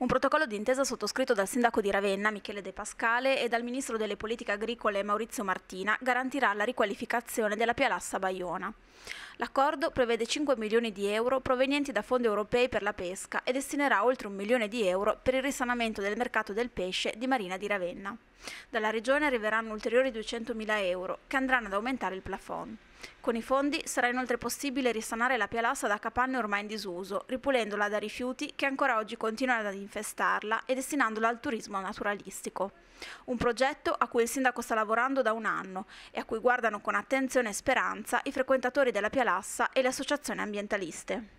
un protocollo d'intesa sottoscritto dal sindaco di Ravenna Michele De Pascale e dal ministro delle politiche agricole Maurizio Martina garantirà la riqualificazione della Pialassa Baiona. L'accordo prevede 5 milioni di euro provenienti da fondi europei per la pesca e destinerà oltre un milione di euro per il risanamento del mercato del pesce di Marina di Ravenna. Dalla regione arriveranno ulteriori 200.000 euro, che andranno ad aumentare il plafond. Con i fondi sarà inoltre possibile risanare la pialassa da capanne ormai in disuso, ripulendola da rifiuti che ancora oggi continuano ad infestarla e destinandola al turismo naturalistico. Un progetto a cui il sindaco sta lavorando da un anno e a cui guardano con attenzione e speranza i frequentatori della pialassa e le associazioni ambientaliste.